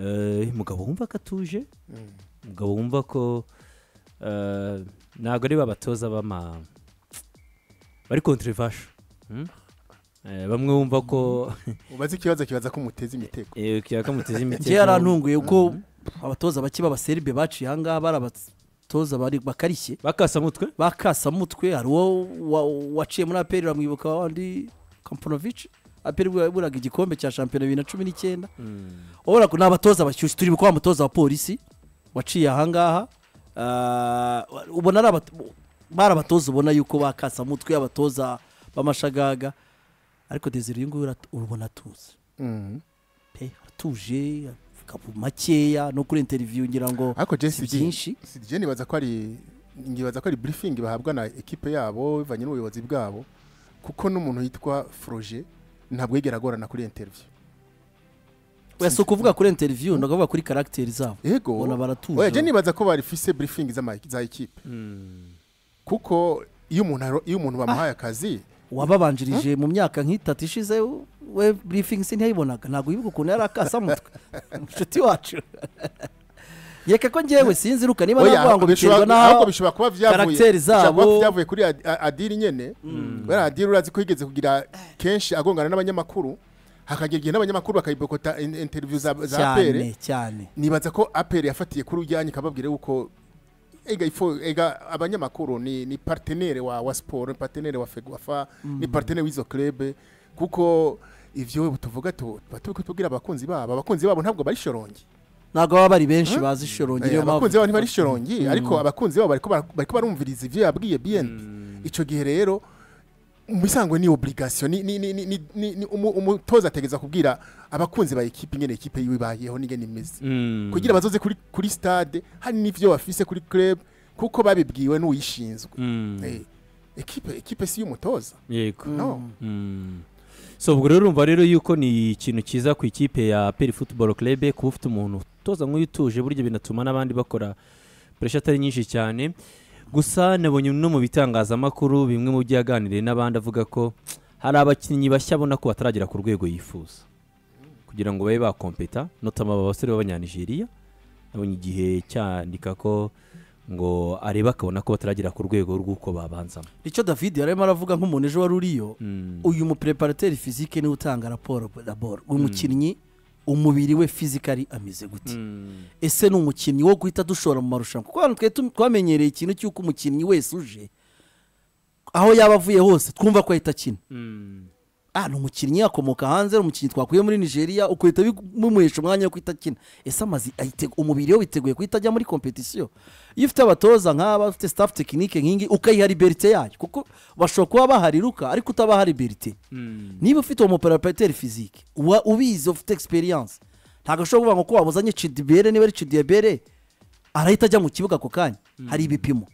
Eh, umugabo wumva ko atuje eh, umugabo wumva ko ntabwo ari babatoza bama bari kontrivashe hmm? eh, bamwe bumva ko umaze ikibazo kibaza ko muteza imitego kiba ko muteza imitego yarantunguye ko hmm. abatoza bake b'abaseribe baciye ahangaha barabatoza bakarishye bakasamutwe bakasamutwe hari uwo waciye muri aperi ramwibuka wandi kampanovici aperi waburaga igikombe cya shampiyona bibiri na cumi n'icyenda waburaga hmm. ni abatoza bashyushye turi kuba umutoza wa polisi waciye ahangaha ah, ubona ari bari abatoza ubona yuko bakasa umutwe abatoza b'amashagaga ariko dezeri uyu nguyu urabona atuze mm-hmm. aratuje makeya no kuri interiviyu ngira ngo si byinshi nibaza ko ari ngibaza ko ari burifingi bahabwa na ekipe yabo bivanye n'ubuyobozi bwabo kuko n'umuntu yitwa foroje ntabwo yigera agorana kuri interiviyu wese ukuvuga kuri interiviyu ndagavuga kuri karagiteri zabo yego ubona baratuje wajya nibaza ko barifise burifingi za ekipe hmm. kuko iyo umuntu bamuhaye akazi ah, wababanjirije mu myaka nk'itatu ishize we burifingi si ntiyayibonaga ntabwo yibuka ukuntu yari akasa amutwe inshuti wacu yeke ko ngewe sinziruka niba navuga ngo biterwa n'aho bishobora kuba vyavuye zabo vyavuye kuri adiri nyene mm. bara adiri urazi ko yigeze kugira kenshi agongana n'abanyamakuru hakagira igihe n'abanyamakuru bakayibokota interview za apere cyane nibaza ko apere yafatiye kuri ujyanye kababwire uko ega ifo ega abanyamakuru ni ni partenaire wa wa sport partenaire wa fegwafa mm. ni partenaire wizo club kuko ivyo tuvuga tu batubwira abakunzi babo abakunzi babo ntabwo bari shorongi ntabwo baba bari benshi hmm? bazi shorongi eh, yo mpamvu abakunzi babo bari shorongi hmm. ariko abakunzi babo bariko barumviriza ivyo yabwiye bien hmm. ico gihe rero umisangwe ni obligation ni ni ni ni, ni, umutoza ategeza kubwira abakunzi ba ekipe ingene ekipe yibayeho n'ingene imeze mm. kugira bazoze kuri kuri stade hari n'ivyo bafise kuri club kuko babibwiwe n'uyishinzwe mm. hey. Eh, equipe si umutoza yego no mm. so ubwo rero urumva rero yuko ni ikintu cyiza ku ikipe ya peri futuboro kerebe kuba ufite umuntu utoza nk'uyu utuje burya binatuma n'abandi bakora puresha atari nyinshi cyane gusa nabonye no mu bitangazamakuru bimwe mu byo yaganiriye n'abandi avuga ko hari abakinnyi bashya abona ko bataragera ku rwego yifuza kugira ngo babe bakompeta notama abasore b'abanyanigeriya nabonye igihe cyandika ko ngo areba akabona ko bataragera ku rwego rw'uko babanzamo icyo david yarimo aravuga nk'umuntu ejo wari uriyo hmm. uyu mupreparateri fizike niwe utanga raporo raporo umukinnyi hmm. umubiri we fizikari ameze gute hmm. ese ni umukinnyi wo guhita dushora mu marushanwa kuko hano twamenyereye ikintu cy'uko umukinnyi wese uje aho yaba avuye hose twumva ko ahita akina ah ni umukinnyi akomoka hanze ni umukinnyi twakuye muri nigeria ukwita bimuhesha umwanya wo kwita kina ese amazi umubiri we witeguye kuhita ajya muri kompetisiyo iyo ufite abatoza nk'aba ufite staff tekinike nk'ingi ukayiha liberite yayo kuko bashobora kuba bahariruka ariko utabaha liberite hmm. niba ufite uwo muperapeteri fizike uba ubizi ufite egisperiyanse ntabwo ashobora kuvuga ngo ko wabuzanye cidibere niba ari cidibere arahita ajya mu kibuga ako kanya hmm. hari ibipimo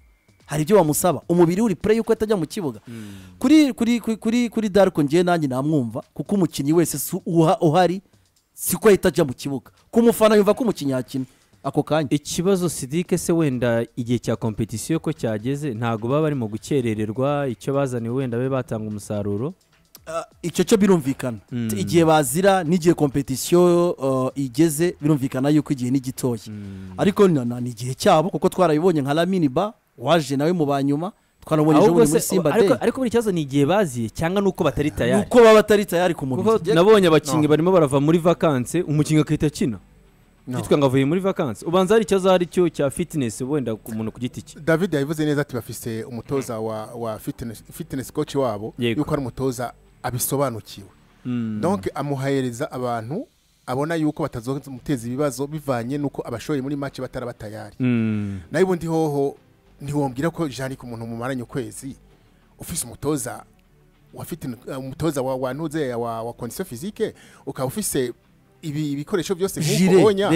hari ibyo wamusaba umubiri uri pure yuko atajya mu kibuga mm. kuri kuri kuri kuri daruko ngiye nanjye namwumva kuko umukinnyi wese uhari siko ahita ajya mu kibuga ku mufana yumva ko umukinnyi yakina ako kanya ikibazo sidike se wenda igihe cya kompetisiyo ko cyageze ntabwo baba barimo gukerererwa icyo bazaniwe wenda babe batanga umusaruro ah, icyo cyo birumvikana mm. igihe bazira n'igihe kompetisiyo uh, igeze birumvikana yuko igihe ni gitoya mm. ariko ni igihe cyabo kuko twarabibonye nka ramini ba waje nawe mu banyuma twanabonye ejo bundi muri simba day ariko buri kibazo ni igihe baziye cyangwa nuko batari tayari nuko baba batari tayari ku mubiri nabonye abakinnyi barimo barava muri vakanse umukinnyi akahita akina yitwa ngo avuye muri vakansi ubanza hari ikibazo ari cyo cya fitinesi wenda ku muntu ku giti cye david yabivuze neza ati bafise umutoza wa wa fitinesi koci wabo yuko ari umutoza abisobanukiwe hmm. donke amuhereza abantu abona yuko batazomuteza ibibazo bivanye n'uko abashoye muri make batari batayari hmm. nayo ubundi hoho ntiwombwira ko jari ku muntu mumaranye ukwezi ufise umutoza wafite eh, umutoza wa wa nuze wa wa condition physique ukaba ufise ibi ibikoresho byose nk'ukonya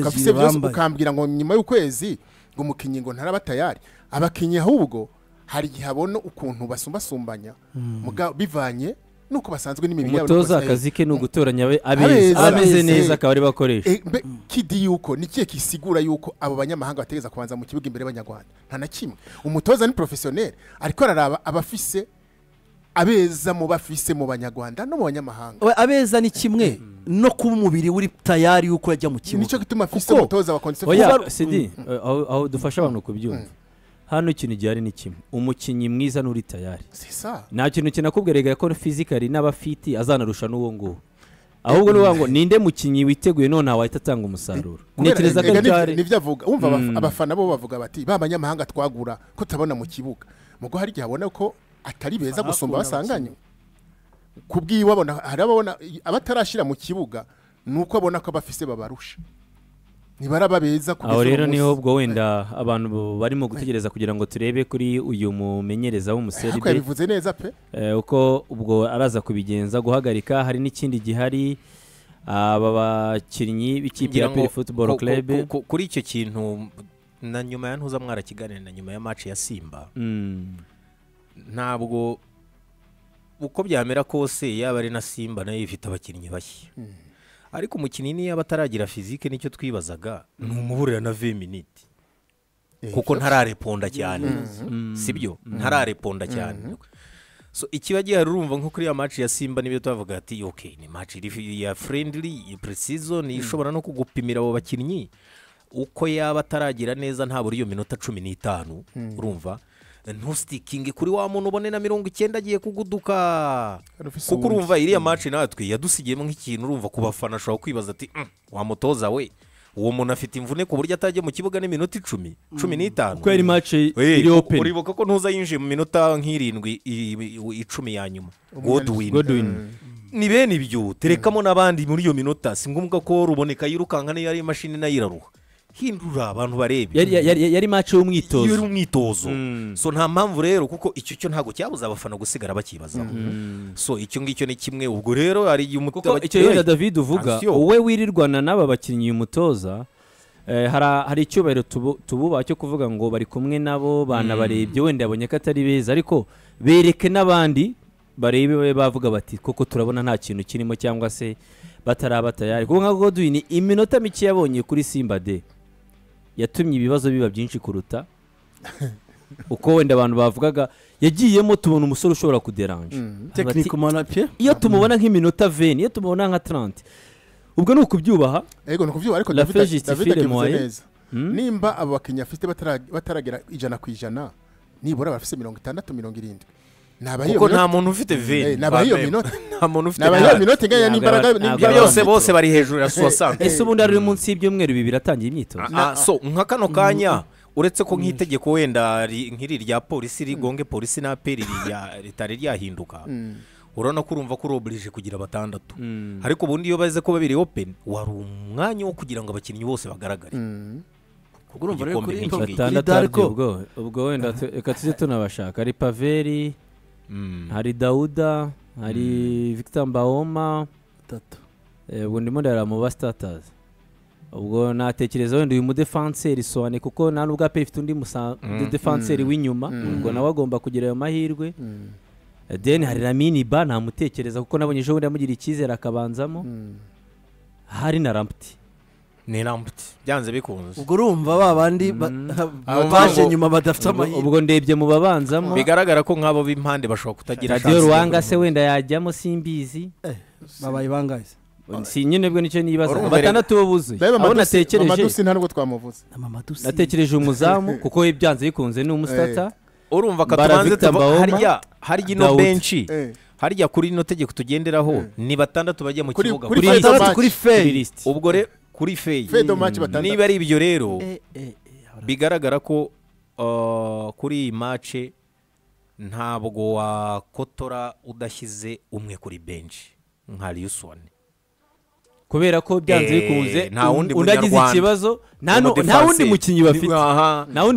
ukafise byose ukambwira ngo nyima y'ukwezi ngo mukinyi ngo ntaraba tayari abakinyi ahubwo hari gihabona ukuntu basumbasumbanya mm. bivanye nuko basanzwe n'imibiri yabo umutoza akazi ke ni ugutoranya abeze neza akaba ari bakoresha eh, kidi yuko ni kiye kisigura yuko abo banyamahanga bategereza kubanza mu kibuga imbere y'abanyarwanda nta na kimwe umutoza ni porofesiyoneri ariko araraba abafise abeza mu bafise mu banyarwanda no mu banyamahanga abeza ni kimwe no kuba umubiri uri tayari yuko ajya mu kibuga nicyo gituma afise umutoza wa konsifo mm. eh, aho dufasha abantu kubyumva hano ikintu gihari ni kimwe umukinnyi mwiza n'uri tayari nta kintu kinakubwira ko fizikari n'abafiti azanarusha n'uwo nguwo ahubwo ni ngo ni ninde mukinnyi witeguye none wahita atanga umusaruro ntekereza ko nibyo avuga wumva hmm. abafana bo bavuga bati ba banyamahanga twagura ko tutabona mu kibuga mugo hari igihe abona ko atari beza gusumba basanganywe ku bw'iwe abona hari abatarashyira mu kibuga ni uko abona ko abafise babarusha ntibaraba beza aho rero niho ubwo wenda abantu barimo gutegereza kugira ngo turebe kuri uyu mumenyereza w'umuseride bivuze neza pe eh, uko ubwo araza kubigenza guhagarika hari n'ikindi gihari aba bakinnyi b'ikipe ya peri futuboro kerebe kuri icyo kintu na nyuma ya ntuza mwarakiganira na nyuma ya maci ya simba hmm. ntabwo uko byamera kose yaba ari na simba nayo ifite abakinnyi bashya hmm. ariko umukinnyi niyo ataragira fizike nicyo twibazaga mm. ni umuburira na veminiti eh, kuko ntarareponda cyane mm-hmm. mm-hmm. si byo mm-hmm. ntarareponda cyane ikiba gihari urumva nko kuri ya maci ya simba nibyo tubavuga ati oke ni maci ya furendiri purisizoni mm. ishobora no kugupimira abo bakinnyi uko yaba ataragira neza ntabura iyo minota cumi n'itanu mm. urumva ntusikinge kuri wa muntu ubone na mirongo icyenda agiye kuguduka kuko urumva iriya maci natwe yadusigiyemo nk'ikintu urumva ku bafana ashobora kwibaza ati mm, wa wamutoza we uwo muntu afite imvune ku buryo atajya mu kibuga n'iminota icumi cumi mm. n'itanu kubera imaci eh, iri openi uribuka ko ntuza yinjiye mu minota nk'irindwi icumi ya nyuma godwin eh, ni bene ibyo terekamo n'abandi muri iyo minota si ngombwa ko ruboneka yirukanka n'iyo ari imashini nayo iraruha hindura abantu barebe yari maci y'umwitozo yari umwitozo mm. so nta mpamvu rero kuko icyo cyo ntabwo cyabuze abafana gusigara bakibazaho mm. so icyo ngicyo ni kimwe ubwo rero hari igihe umutoza icyo rero david uvuga wowe wirirwana n'aba bakinnyi umutoza eh, hari icyubahiro tububa cyo kuvuga ngo bari kumwe nabo banabarebye mm. wenda yabonye ko atari beza ariko bereke n'abandi barebe babe bavuga bati koko turabona nta kintu kirimo cyangwa se bataraba tayari kuko nka godwin iminota mike yabonye kuri simba de yatumye ibibazo biba byinshi kuruta uko wenda abantu bavugaga yagiyemo tubona umusore ushobora kuderanje mm, iyo tumubona nk'iminota veni iyo tumubona nka tarante ubwo ni ukubyubaha yego ni ukubyubaha ariko david abivuze neza hmm? nimba abo bakinnyi bafite bataragera ijana ku ijana nibura bafite mirongo itandatu mirongo irindwi kuko eh, nta muntu ufite veni nta muntu ufite minota inganya n'imbaraga ibyo byose bose bari hejuru ya suwasante eh, eh. ese ubundi ari munsi y'ibyumweru bibiri atangiye imyitozo ah, ah, so nka kano kanya mm, mm, mm. uretse ko nk'itegeko wenda nk'iri rya polisi rigonge polisi na peri ritari ryahinduka urabona ko urumva ko urobirije kugira batandatu ariko ubundi iyo baze ko babiri Open wari umwanya wo kugira ngo abakinnyi bose bagaragare urumva rero kuri batandatu ubwo wenda reka tujye tunabashaka ari paveri mm. hari dawuda hari mm. victor mbahoma batatu eh, ubwo ndimo ndara mu ba ubwo natekereza wenda uyu mudefanseri soane kuko nta nubwo ape ifite undi mm. mudefanseri mm. w'inyuma ubwo nawe agomba kugira ayo mahirwe deni eh, hari ramini ba namutekereza kuko nabonye ejo bundi amugira icyizere akabanzamo hari na ramputi ni rambuti byanze bikunze ubwo urumva ba mm. bandi baje nyuma badafite amahirwe ubwo ndebye mu babanzamo bigaragara ko nk'abo b'impande bashobora kutagira radiyo ruwanga se wenda yajyamo simbizi eh, babaye bangaye si nyine bwo nicyo nibaza batandatu bo buzuye abo natekereje mamadusi nta twamuvuze natekereje umuzamu kuko we byanze bikunze ni umusitata eh, urumva katubanze harya harya ino benshi eh. harya kuri ino tegeko tugenderaho ni batandatu bajya mu kibuga kuri lisiti ubwo rero kuri feyi mm. niba ari ibyo rero eh, eh, eh, bigaragara ko uh, kuri iyi mace ntabwo wakotora udashyize umwe kuri benshi nka riyusoni kubera ko byanze bikunze unagize ikibazo nta wundi mukinnyi bafite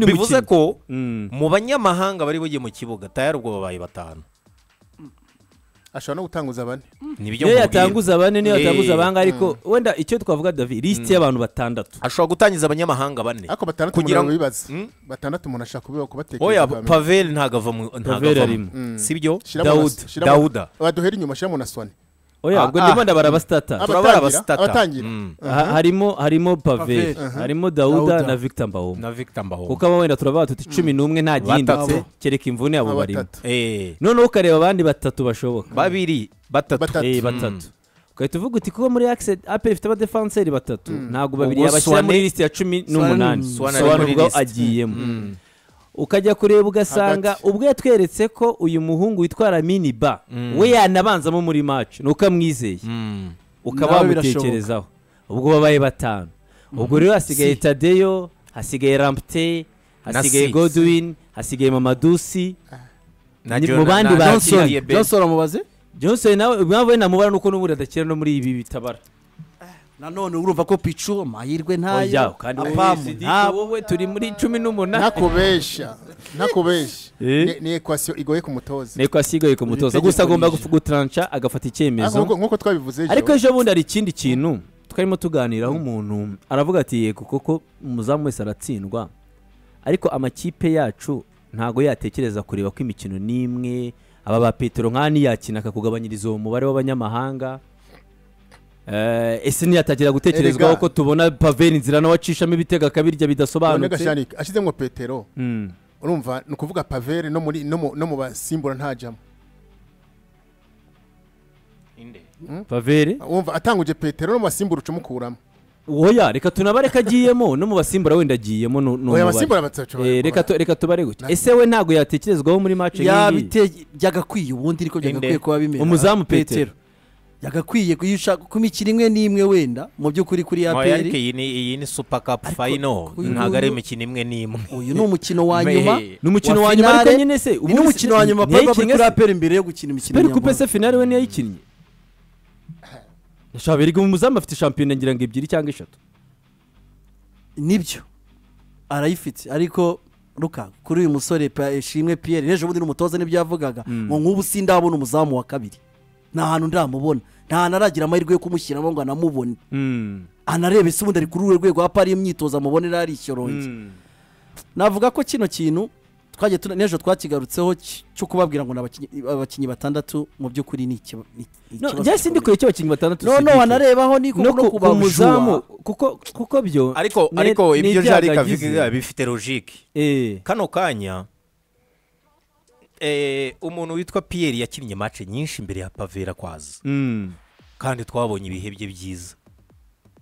bivuze ko mm. mu banyamahanga bari bugiye mu kibuga tayari ubwo babaye batanu ashobora no gutanguza bane niyo yatanguza bane niyo eh. yatanguza abanga ariko mm. wenda icyo twavuga davi lisiti mm. y'abantu batandatu ashobora gutangiza abanyamahanga bane ariko batandatu kugira ngo bibaze hmm? batandatu umuntu ashaka kubiba kubateka oya paveli ntabwo avamo ntabwo avamo hmm. byo dawuda baduhera inyuma ashyiramo na soni oya oh, ubwo ah, ndimo ah. ndabara abasitata turabara abasitata mm. uh-huh. harimo harimo pave uh-huh. harimo dawuda na victor mbahoma na victor mbahoma kuko aba wenda turabara tuti mm. cumi n'umwe nta gihindutse kereka imvune yabo barimo eh. noneho ukareba abandi batatu bashoboka babiri batatu batatu ugahita eh, mm. uvuga uti kuba muri akisedi apeli ifite abadefanseri batatu ntabwo babiri yabashyira muri lisiti ya cumi n'umunani sobanura agiyemo ukajya kureba ugasanga ubwo yatweretse ko uyu muhungu witwara mini ba we yanabanzamo muri maci ni ukamwizeye ukaba wamutekerezaho ubwo babaye batanu ubwo rero hasigaye tadeyo hasigaye rampute hasigaye godwin hasigaye mamadusi mu bandi bakiriye johnson nawe impamvu we namubara ni uko n'ubundi adakira no muri ibi bitabara nanone urumva ko picu amahirwe ntayo oh, apamu wowe turi muri cumi n'umunani nakubeshya nakubeshya eh? ni ekwasiyo igoye ku mutoza ni ekwasiyo igoye ku mutoza gusa agomba gutaranca agafata icyemezo ah, nk'uko twabivuze ejo ariko ejo bundi hari ikindi kintu twarimo tuganiraho umuntu aravuga ati yego koko umuzamu wese aratsindwa ariko amakipe yacu ntabwo yatekereza kureba ko imikino n'imwe aba ba petero nk'ani yakina akakugabanyiriza uwo mubare w'abanyamahanga Eh, ese ntiyatagira gutekerezwaho ko tubona paveri inzira n'abacishamo ibitega akabirya bidasobanutse ashyizemo petero hmm. urumva ni ukuvuga paveri no mu basimbura ntajyamo hmm? paveri wumva atanguje petero no mu basimbura uca woya reka tunabare ko agiyemo no mu basimbura wenda agiyemo ni abasimbura eh, reka tubare gutya ese we ntabwo yatekerezwaho muri mace nk'iyi ubundi ariko byagakwiye kuba bimera umuzamu petero yagakwiye iyo ushaka kumikira imwe n'imwe wenda mu by'ukuri kuri ya peri iyi ni supa kapu fayino ntabwo ari imikino imwe n'imwe uyu ni umukino wa nyuma ni umukino wa nyuma ariko nyine se ni umukino wa nyuma papa bari kuri aperi mbere yo gukina imikino nyamwinshi kupe se finale we ntiyayikinnye ndashobora birirwa umuzamu afite shampiyona ngira ngo ebyiri cyangwa eshatu nibyo arayifite ariko ruka kuri uyu musore ishimwe eh, piyeri n'ejo bundi n'umutoza nibyo yavugaga hmm. ngo nk'ubu sindabona umuzamu wa kabiri nta hantu ndamubona nta hantu aragira amahirwe yo kumushyiramo ngo anamubone hmm. anarebe se ubundi ari kuri uru rwego hapa ari imyitozo amubonera ari icyorongi hmm. navuga ko kino kintu twagiye n'ejo twakigarutseho cyo kubabwira ngo ni abakinnyi batandatu mu by'ukuri ni ikibazo ndetse ndi cy'abakinnyi batandatu noneho wanarebaho ni ku muzamu kuko byo ariko ibyo jari bifite logike eh. kano kanya Eh, umuntu witwa piyeri yakinnye mace nyinshi imbere ya pavera kwaza hmm. kandi twabonye ibihe bye byiza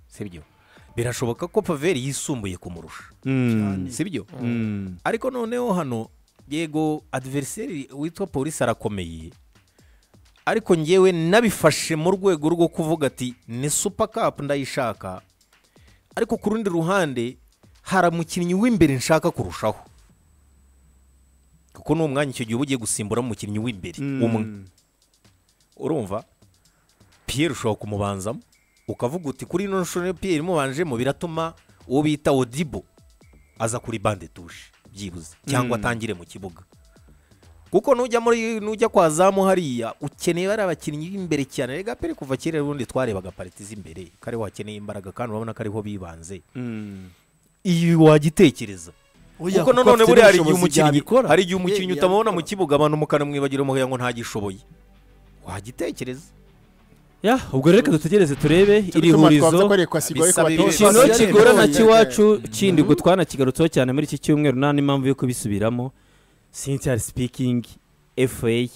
sibyo birashoboka ko paveri yisumbuye kumurusha hmm. sibyo hmm. ariko noneho hano yego adiveriseri witwa polisi arakomeye ariko ngewe nabifashe mu rwego rwo kuvuga ati ni supa kapu ndayishaka ariko ku rundi ruhande hari umukinnyi w'imbere nshaka kurushaho kuko n'uwo mwanya icyo gihe uba ugiye gusimburamo umukinnyi w'imbere hmm. umwe urumva piyeri ushobora kumubanzamo ukavuga uti kuri ino nshuro piyeri imubanjemo biratuma uwo bita odibo aza kuri bande tushe byibuze cyangwa hmm. atangire mu kibuga kuko nujya muri nujya kwa zamu hariya ukeneye bariya abakinnyi b'imbere cyane rega pere kuva kera ubundi twarebaga pariti z'imbere kariho wakeneye imbaraga kandi urabona ko ariho bibanze hmm. iyi wagitekereza kuko nanone buriya hari igihe umukinnyi hari igihe umukinnyi utamubona mu kibuga abantu mukanamwibagira umubwira ngo ntagishoboye wagitekereza ya ubwo reka dutegereze turebe iri hurizo ikintu kigorana cy'iwacu kindi ubwo mhm. twanakigarutseho cyane muri iki cyumweru nta n'impamvu yo kubisubiramo sinsiyari sipikingi efureyi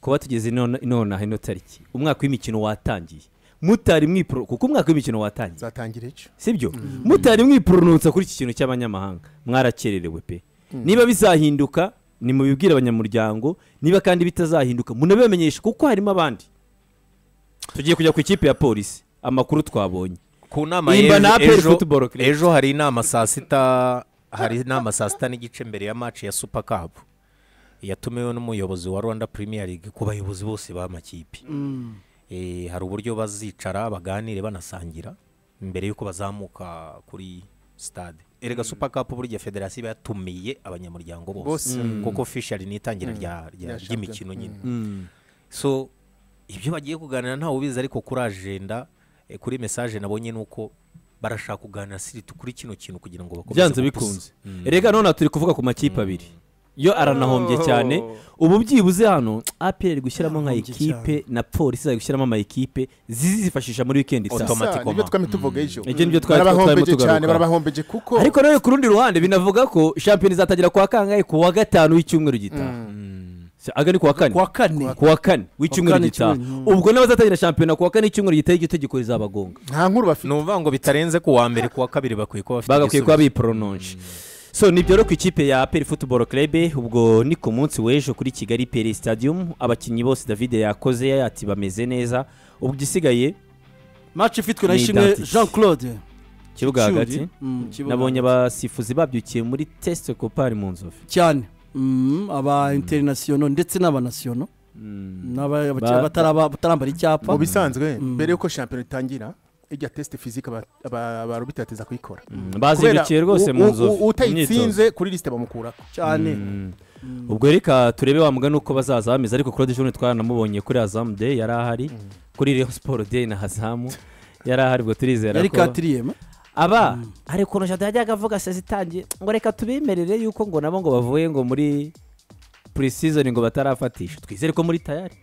kuba tugeze nonaha ino tariki umwaka w'imikino watangiye mutari mwiporo kuko umwaka w'imikino watangiye zatangira icyo sibyo mm. mutari mwiporunutsa kuri iki kintu cy'abanyamahanga mwarakererewe pe mm. niba bizahinduka ni mubibwira abanyamuryango niba kandi bitazahinduka munabimenyeshe kuko harimo abandi tugiye kujya ku ikipe ya polisi amakuru twabonye ku nama y'ejo ejo hari inama saa sita hari inama saa sita n'igice mbere ya maci ya supa kapu yatumiwe n'umuyobozi wa rwanda premier league ku bayobozi bose b'amakipe mm. Eh, hari uburyo bazicara baganire banasangira mbere y'uko bazamuka kuri sitade erega eh, mm. supa kapu burya federasiyo yatumiye abanyamuryango bose mm. mm. kuko fishari ni itangira ry'imikino nyine so ibyo bagiye kuganira ntawe ubizi ariko kuri ajenda eh, kuri mesaje nabonye ni uko barashaka kuganira siriti kuri kino kintu kugira ngo bakomeze byanze bikunze erega none turi kuvuga ku makipe abiri yo aranahombye oh. cyane ubu byibuze hano apr gushyiramo nka ekipe na polisi zari gushyiramo ama ekipe zizifashisha muri wikendi otomatiko mm. ariko nawe ku rundi ruhande binavuga ko shampiyona izatangira kuwa kangahe kuwa gatanu w'icyumweru gitaha mm. mm. aga ni kuwa kane kuwa kane kuwa kane w'icyumweru gitaha ubwo shampiyona kuwa kane gitaha rizabagonga nta nkuru bafite ni ngo bitarenze kuwa mbere kuwa kabiri bagakwiye kuba so nibyoro ku ikipe ya peri futuboro kerebe ubwo ni ku munsi w'ejo kuri kigali peri stadium abakinnyi bose david yakoze ati bameze neza ubwo igisigaye maci ifitwe na ishimwe jean claude kibuga hagati mm, nabonye abasifuzi babyukiye muri tesite kopari mu nzovu cyane mm, aba mm. interinasiyono ndetse n'abanasiyono n'abatarambara icyapa mu bisanzwe mbere y'uko shampiyona itangira irya test physique abarobita bateza kuyikora mm. bazindukiye rwose mu nzu utayitsinze kuri liste bamukura cyane mm. ubwo reka turebe wa mugani uko bazaza bameze ariko claude jeune twaranamubonye kuri Azam day yari ahari mm. kuri Rio Sport day na Azam yari ahari bwo turizera ko yari katiriyema aba hari ukuntu jado yajyaga avuga sezitangiye ngo reka tubimerere yuko ngo nabo ngo bavuye ngo muri pre season ngo batarafatisha twizere ko muri tayari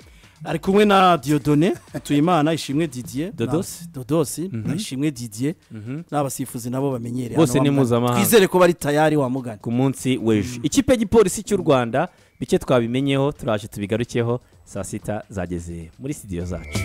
ari kumwe na diyodone tuyimana ishimwe didier dodosi dodosi mhm. ishimwe didier mhm. n'abasifuzi nabo bamenyereye bose ni mpuzamahanga twizere ko bari tayari wamugana ku munsi w'ejo mhm. ikipe y'igipolisi cy'u rwanda bike twabimenyeho turaje tubigarukeho saa sita zageze muri sitidiyo zacu